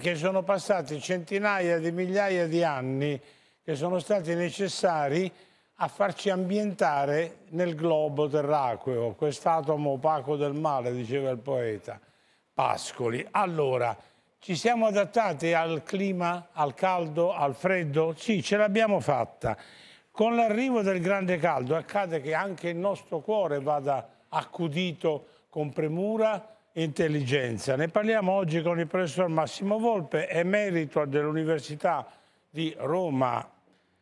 che sono passati centinaia di migliaia di anni che sono stati necessari a farci ambientare nel globo terracqueo, quest'atomo opaco del male, diceva il poeta Pascoli. Allora, ci siamo adattati al clima, al caldo, al freddo? Sì, ce l'abbiamo fatta. Con l'arrivo del grande caldo accade che anche il nostro cuore vada accudito con premura, intelligenza. Ne parliamo oggi con il professor Massimo Volpe, emerito dell'Università di Roma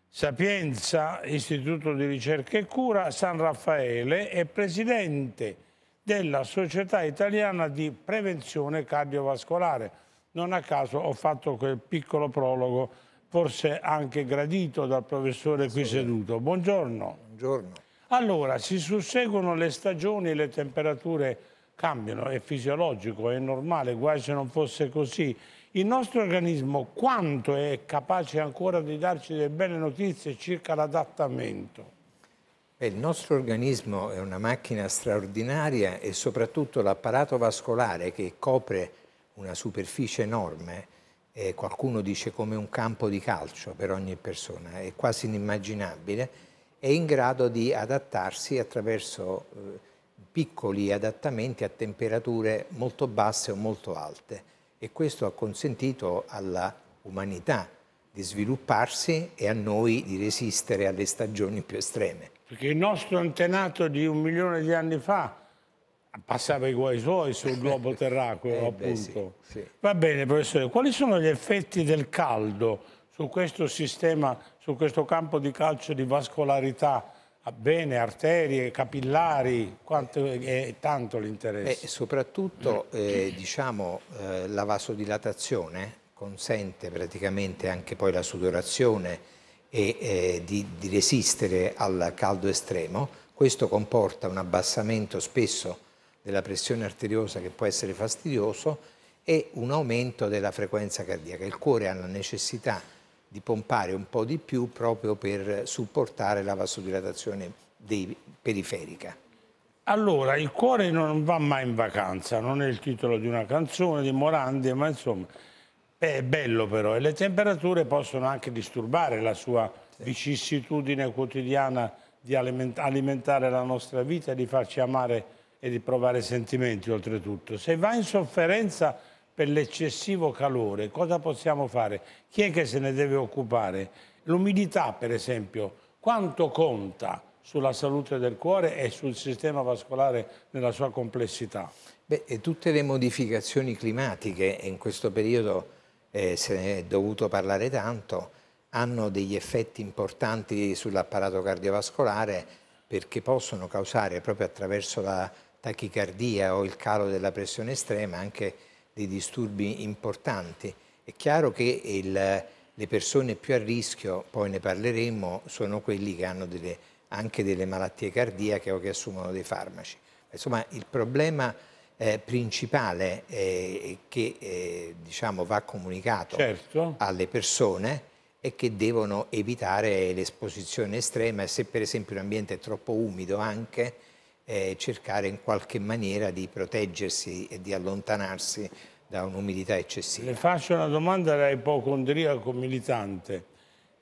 Sapienza, Istituto di Ricerca e Cura San Raffaele e presidente della Società Italiana di Prevenzione Cardiovascolare. Non a caso ho fatto quel piccolo prologo, forse anche gradito dal professore qui seduto. Buongiorno. Buongiorno. Allora, si susseguono le stagioni e le temperature cambiano, è fisiologico, è normale, guai se non fosse così. Il nostro organismo quanto è capace ancora di darci delle belle notizie circa l'adattamento? Il nostro organismo è una macchina straordinaria e soprattutto l'apparato vascolare che copre una superficie enorme, eh, qualcuno dice come un campo di calcio per ogni persona, è quasi inimmaginabile, è in grado di adattarsi attraverso... Eh, piccoli adattamenti a temperature molto basse o molto alte e questo ha consentito alla umanità di svilupparsi e a noi di resistere alle stagioni più estreme. Perché il nostro antenato di un milione di anni fa passava i guai suoi sul globo eh terracqueo, eh, appunto. Beh, sì, sì. Va bene, professore, quali sono gli effetti del caldo su questo sistema, su questo campo di calcio di vascolarità bene arterie, capillari, quanto è tanto l'interesse? Beh, soprattutto eh, diciamo, eh, la vasodilatazione consente praticamente anche poi la sudorazione e eh, di, di, resistere al caldo estremo. Questo comporta un abbassamento spesso della pressione arteriosa che può essere fastidioso e un aumento della frequenza cardiaca. Il cuore ha la necessità di pompare un po' di più proprio per supportare la vasodilatazione dei, periferica. Allora, il cuore non va mai in vacanza, non è il titolo di una canzone di Morandi, ma insomma è bello però e le temperature possono anche disturbare la sua vicissitudine quotidiana di alimentare la nostra vita di farci amare e di provare sentimenti oltretutto. Se va in sofferenza per l'eccessivo calore, cosa possiamo fare? Chi è che se ne deve occupare? L'umidità, per esempio, quanto conta sulla salute del cuore e sul sistema vascolare nella sua complessità? Beh, tutte le modificazioni climatiche, in questo periodo eh, se ne è dovuto parlare tanto, hanno degli effetti importanti sull'apparato cardiovascolare perché possono causare proprio attraverso la tachicardia o il calo della pressione estrema anche dei disturbi importanti. È chiaro che il, le persone più a rischio, poi ne parleremo, sono quelli che hanno delle, anche delle malattie cardiache o che assumono dei farmaci. Insomma, il problema eh, principale eh, che eh, diciamo, va comunicato certo. alle persone è che devono evitare l'esposizione estrema e se per esempio l'ambiente è troppo umido anche eh, cercare in qualche maniera di proteggersi e di allontanarsi da un'umidità eccessiva. Le faccio una domanda da ipocondriaco militante.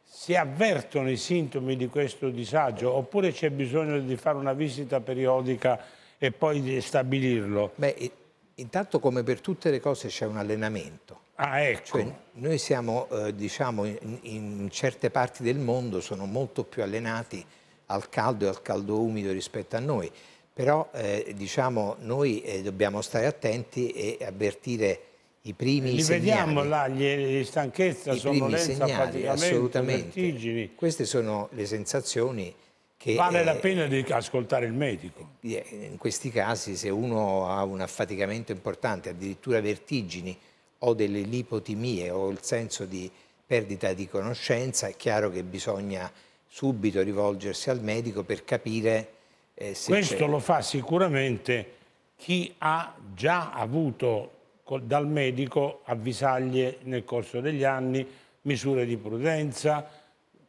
Si avvertono i sintomi di questo disagio oppure c'è bisogno di fare una visita periodica e poi stabilirlo? Beh, intanto come per tutte le cose c'è un allenamento. Ah, cioè, ecco. Cioè, noi siamo, eh, diciamo, in, in, certe parti del mondo sono molto più allenati al caldo e al caldo umido rispetto a noi. Però eh, diciamo, noi eh, dobbiamo stare attenti e avvertire i primi Li segnali. vediamo là, gli, stanchezza, I sonnolenza, assolutamente. vertigini. Queste sono le sensazioni che... Vale eh, la pena di ascoltare il medico. Eh, in questi casi se uno ha un affaticamento importante, addirittura vertigini o delle lipotimie o il senso di perdita di conoscenza, è chiaro che bisogna subito rivolgersi al medico per capire eh, Questo lo fa sicuramente chi ha già avuto dal medico avvisaglie nel corso degli anni, misure di prudenza,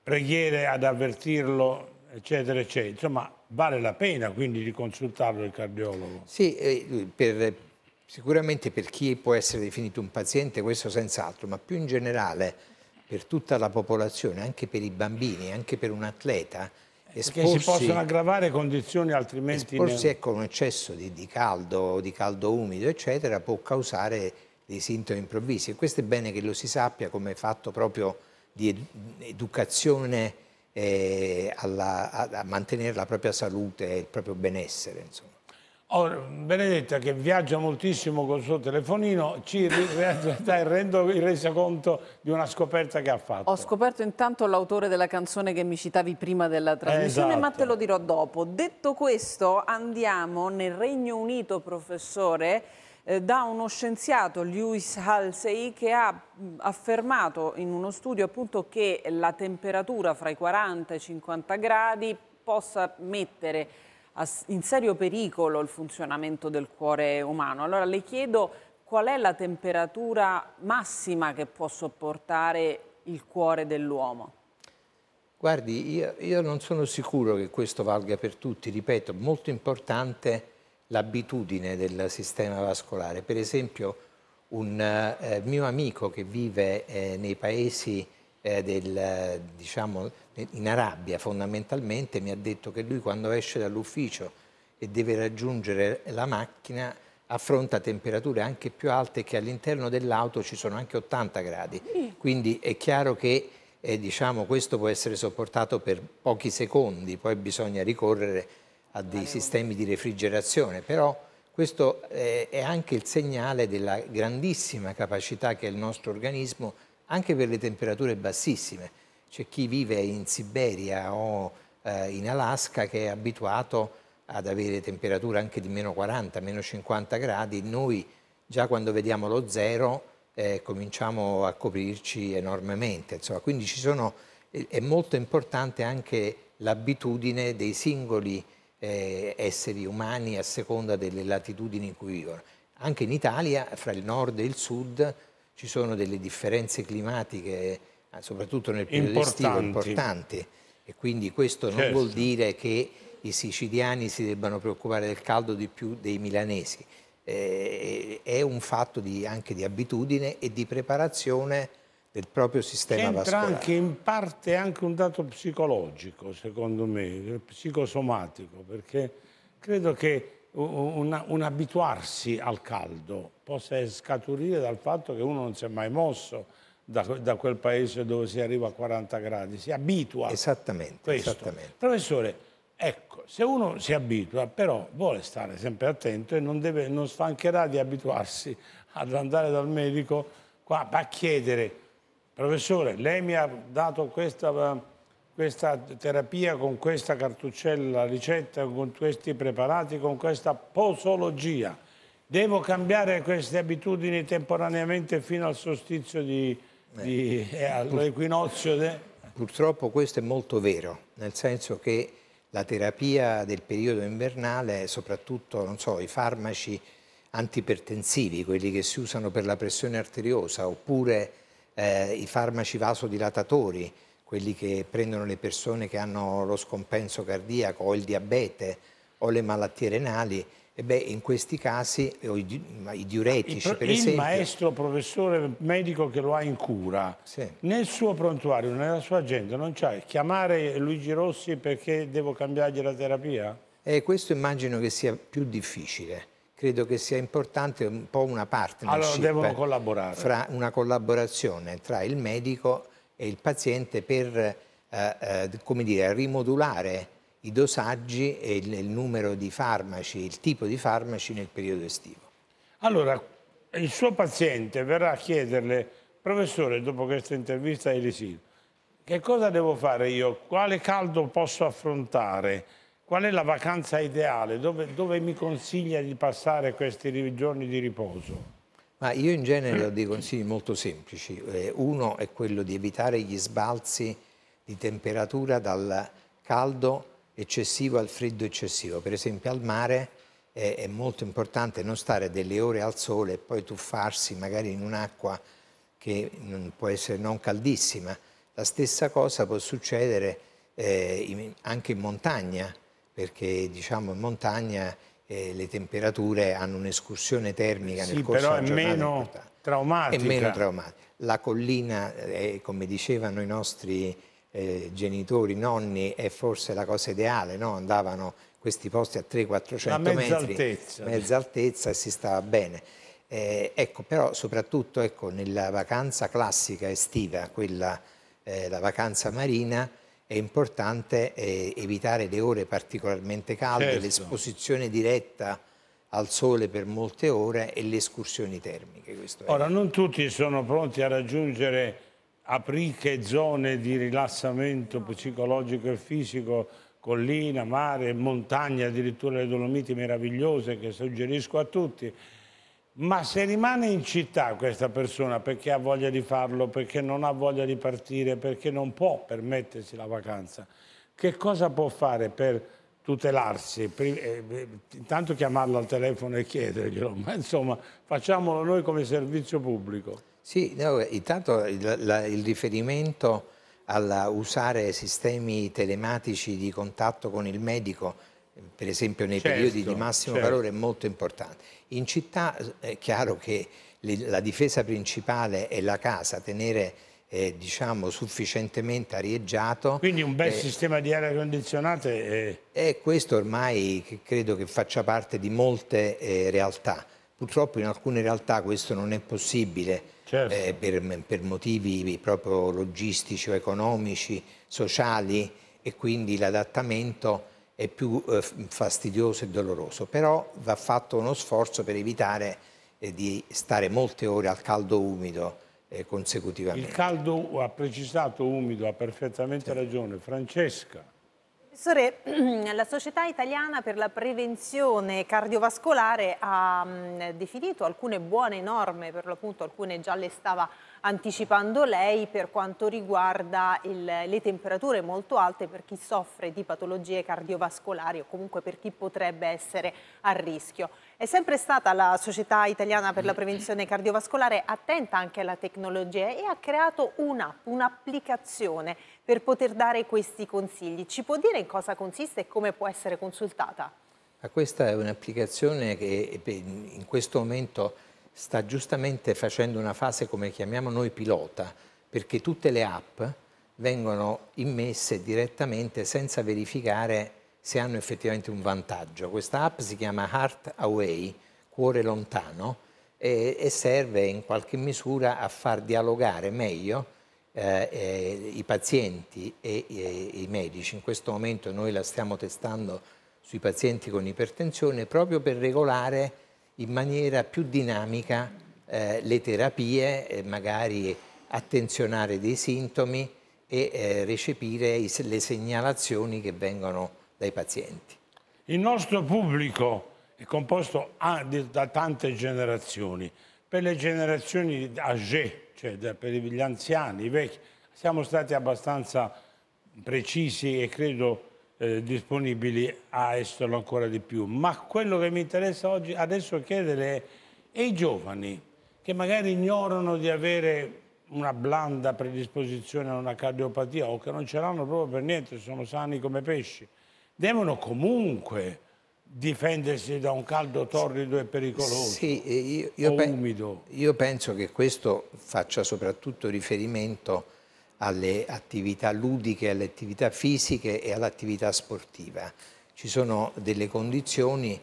preghiere ad avvertirlo, eccetera, eccetera. Insomma, vale la pena quindi di consultarlo il cardiologo. Sì, eh, per, sicuramente per chi può essere definito un paziente, questo senz'altro, ma più in generale per tutta la popolazione, anche per i bambini, anche per un atleta, Esporsi, Perché si possono aggravare condizioni altrimenti... Forse ecco, un eccesso di, di, caldo, di caldo umido, eccetera, può causare dei sintomi improvvisi. E questo è bene che lo si sappia come fatto proprio di ed educazione eh, alla, a, a mantenere la propria salute e il proprio benessere. Insomma. Benedetta che viaggia moltissimo col suo telefonino ci rendo il resoconto di una scoperta che ha fatto. Ho scoperto intanto l'autore della canzone che mi citavi prima della trasmissione esatto. ma te esatto. lo dirò dopo. Detto questo andiamo nel Regno Unito professore eh, da uno scienziato Lewis Halsey che ha affermato in uno studio appunto che la temperatura fra i 40 e i 50 gradi possa mettere in serio pericolo il funzionamento del cuore umano. Allora le chiedo qual è la temperatura massima che può sopportare il cuore dell'uomo? Guardi, io, io, non sono sicuro che questo valga per tutti, ripeto, molto importante l'abitudine del sistema vascolare. Per esempio un eh, mio amico che vive eh, nei paesi eh, del, diciamo, in Arabia fondamentalmente mi ha detto che lui quando esce dall'ufficio e deve raggiungere la macchina affronta temperature anche più alte che all'interno dell'auto ci sono anche 80 gradi. Quindi è chiaro che eh, diciamo, questo può essere sopportato per pochi secondi, poi bisogna ricorrere a dei sistemi di refrigerazione, però questo eh, è anche il segnale della grandissima capacità che il nostro organismo anche per le temperature bassissime. C'è chi vive in Siberia o eh, in Alaska che è abituato ad avere temperature anche di meno 40, meno 50 gradi. Noi già quando vediamo lo zero eh, cominciamo a coprirci enormemente. Insomma. Quindi sono, è molto importante anche l'abitudine dei singoli eh, esseri umani a seconda delle latitudini in cui vivono. Anche in Italia, fra il nord e il sud, ci sono delle differenze climatiche, eh, soprattutto nel periodo importanti. estivo, importanti. E quindi questo certo. non vuol certo. dire che i siciliani si debbano preoccupare del caldo di più dei milanesi. Eh, è un fatto di, anche di abitudine e di preparazione del proprio sistema Entra vascolare. anche in parte anche un dato psicologico, secondo me, psicosomatico, perché credo che un, un abituarsi al caldo possa scaturire dal fatto che uno non si è mai mosso da, da, quel paese dove si arriva a 40 gradi, si abitua. Esattamente, esattamente, Professore, ecco, se uno si abitua, però vuole stare sempre attento e non, deve, non stancherà di abituarsi ad andare dal medico qua, a chiedere, professore, lei mi ha dato questa questa terapia con questa cartuccella, la ricetta con questi preparati, con questa posologia. Devo cambiare queste abitudini temporaneamente fino al solstizio di, di eh, eh all'equinozio. De... Purtroppo questo è molto vero, nel senso che la terapia del periodo invernale, soprattutto so, i farmaci antipertensivi, quelli che si usano per la pressione arteriosa, oppure eh, i farmaci vasodilatatori, quelli che prendono le persone che hanno lo scompenso cardiaco o il diabete o le malattie renali, beh, in questi casi, eh, o i, i diuretici il, per il esempio... Il maestro, professore, medico che lo ha in cura, sì. nel suo prontuario, nella sua agenda, non c'è chiamare Luigi Rossi perché devo cambiargli la terapia? Eh, questo immagino che sia più difficile credo che sia importante un po' una partnership. Allora devono collaborare. Fra una collaborazione tra il medico e il paziente per eh, eh, dire, rimodulare i dosaggi e il, il, numero di farmaci, il tipo di farmaci nel periodo estivo. Allora, il suo paziente verrà a chiederle, professore, dopo questa intervista a Elisir, che cosa devo fare io? Quale caldo posso affrontare? Qual è la vacanza ideale? Dove, dove mi consiglia di passare questi giorni di riposo? Ma io in genere ho dei consigli molto semplici. Eh, uno è quello di evitare gli sbalzi di temperatura dal caldo eccessivo al freddo eccessivo. Per esempio al mare eh, è, molto importante non stare delle ore al sole e poi tuffarsi magari in un'acqua che può essere non caldissima. La stessa cosa può succedere eh, anche in montagna, perché diciamo in montagna eh, le temperature hanno un'escursione termica sì, nel corso della giornata. Sì, però è meno traumatica. È meno traumatica. La collina, è, eh, come dicevano i nostri eh, genitori, nonni, è forse la cosa ideale, no? Andavano questi posti a 300-400 metri, altezza. mezza altezza e si stava bene. Eh, ecco, però soprattutto ecco, nella vacanza classica estiva, quella, eh, la vacanza marina, è importante eh, evitare le ore particolarmente calde, certo. l'esposizione diretta al sole per molte ore e le escursioni termiche. Ora, è. non tutti sono pronti a raggiungere apriche zone di rilassamento psicologico e fisico, collina, mare, montagna, addirittura le Dolomiti meravigliose che suggerisco a tutti. Ma se rimane in città questa persona perché ha voglia di farlo, perché non ha voglia di partire, perché non può permettersi la vacanza, che cosa può fare per tutelarsi? Eh, eh, intanto chiamarlo al telefono e chiederglielo, ma insomma facciamolo noi come servizio pubblico. Sì, no, intanto il, la, il riferimento al usare sistemi telematici di contatto con il medico per esempio nei certo, periodi di massimo certo. calore è molto importante. In città eh, è chiaro che le, la difesa principale è la casa, tenere eh, diciamo, sufficientemente arieggiato. Quindi un bel eh, sistema di aria condizionata. È... questo ormai credo che faccia parte di molte eh, realtà. Purtroppo in alcune realtà questo non è possibile certo. Eh, per, per motivi proprio logistici, economici, sociali e quindi l'adattamento è più eh, fastidioso e doloroso, però va fatto uno sforzo per evitare eh, di stare molte ore al caldo umido eh, consecutivamente. Il caldo ha precisato umido, ha perfettamente sì. ragione. Francesca. Professore, la Società Italiana per la Prevenzione Cardiovascolare ha mm, definito alcune buone norme, per l'appunto alcune già le stava anticipando lei per quanto riguarda il, le temperature molto alte per chi soffre di patologie cardiovascolari o comunque per chi potrebbe essere a rischio. È sempre stata la Società Italiana per la Prevenzione Cardiovascolare attenta anche alla tecnologia e ha creato un'app, un'applicazione per poter dare questi consigli. Ci può dire in cosa consiste e come può essere consultata? Questa è un'applicazione che eh, in questo momento sta giustamente facendo una fase come chiamiamo noi pilota, perché tutte le app vengono immesse direttamente senza verificare se hanno effettivamente un vantaggio. Questa app si chiama Heart Away, cuore lontano, e, e serve in qualche misura a far dialogare meglio eh, eh, i pazienti e, e i medici. In questo momento noi la stiamo testando sui pazienti con ipertensione proprio per regolare in maniera più dinamica eh, le terapie, eh, magari attenzionare dei sintomi e eh, recepire i, le segnalazioni che vengono dai pazienti. Il nostro pubblico è composto ah, da tante generazioni. Per le generazioni âgées, cioè per gli anziani, i vecchi, siamo stati abbastanza precisi e credo eh, disponibili a esserlo ancora di più. Ma quello che mi interessa oggi adesso chiedere è ai giovani che magari ignorano di avere una blanda predisposizione a una cardiopatia o che non ce l'hanno proprio per niente, sono sani come pesci, devono comunque difendersi da un caldo torrido e pericoloso sì, eh, io, io o umido. Io penso che questo faccia soprattutto riferimento alle attività ludiche, alle attività fisiche e all'attività sportiva. Ci sono delle condizioni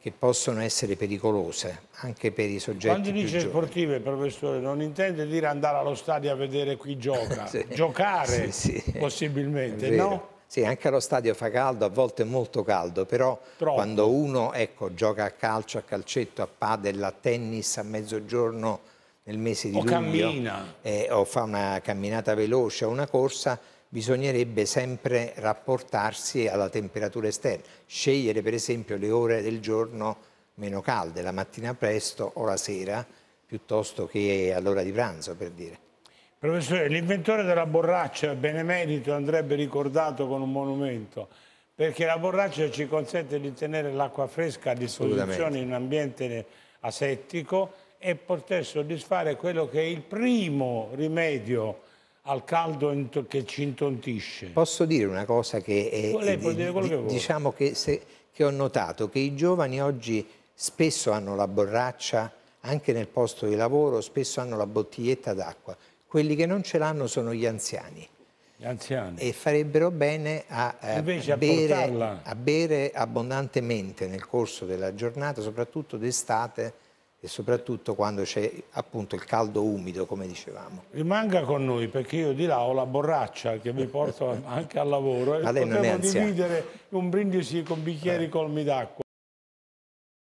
che possono essere pericolose anche per i soggetti Quando dice sportive, professore, non intende dire andare allo stadio a vedere chi gioca, sì. giocare sì, sì. possibilmente, no? Sì, anche allo stadio fa caldo, a volte molto caldo, però Troppo. quando uno ecco, gioca a calcio, a calcetto, a padel, a tennis a mezzogiorno nel mese di o luglio cammina. Eh, o fa una camminata veloce o una corsa, bisognerebbe sempre rapportarsi alla temperatura esterna, scegliere per esempio le ore del giorno meno calde, la mattina presto o la sera, piuttosto che all'ora di pranzo, per dire. Professore, l'inventore della borraccia, benemerito, andrebbe ricordato con un monumento, perché la borraccia ci consente di tenere l'acqua fresca a disposizione in un ambiente asettico e poter soddisfare quello che è il primo rimedio al caldo che ci intontisce. Posso dire una cosa che è, Lei può eh, dire quello che vuole. diciamo che, se, che ho notato che i giovani oggi spesso hanno la borraccia anche nel posto di lavoro, spesso hanno la bottiglietta d'acqua. Quelli che non ce l'hanno sono gli anziani. Gli anziani. E farebbero bene a, eh, a, bere, a bere abbondantemente nel corso della giornata, soprattutto d'estate, e soprattutto quando c'è appunto il caldo umido, come dicevamo. Rimanga con noi perché io di là ho la borraccia che mi porto anche al lavoro e potremmo dividere un brindisi con bicchieri Beh. colmi d'acqua.